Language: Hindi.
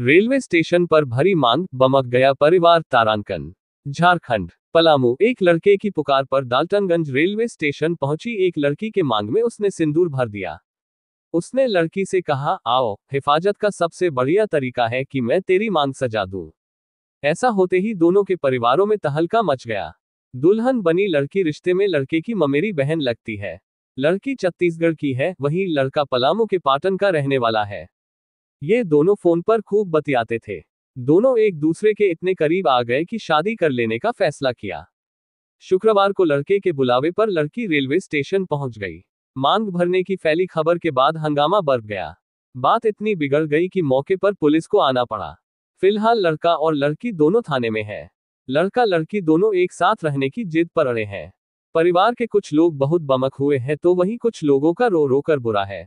रेलवे स्टेशन पर भरी मांग बमक गया परिवार तारांकन झारखंड पलामू एक लड़के की पुकार पर डाल्टनगंज रेलवे स्टेशन पहुंची एक लड़की के मांग में उसने सिंदूर भर दिया उसने लड़की से कहा आओ हिफाजत का सबसे बढ़िया तरीका है कि मैं तेरी मांग सजा दू ऐसा होते ही दोनों के परिवारों में तहलका मच गया दुल्हन बनी लड़की रिश्ते में लड़के की ममेरी बहन लगती है लड़की छत्तीसगढ़ की है वही लड़का पलामू के पाटन का रहने वाला है ये दोनों फोन पर खूब बतियाते थे दोनों एक दूसरे के इतने करीब आ गए कि शादी कर लेने का फैसला किया शुक्रवार को लड़के के बुलावे पर लड़की रेलवे स्टेशन पहुंच गई मांग भरने की फैली खबर के बाद हंगामा बढ़ गया बात इतनी बिगड़ गई कि मौके पर पुलिस को आना पड़ा फिलहाल लड़का और लड़की दोनों थाने में है लड़का लड़की दोनों एक साथ रहने की जिद पर अड़े हैं परिवार के कुछ लोग बहुत बमक हुए हैं तो वहीं कुछ लोगों का रो रो कर बुरा है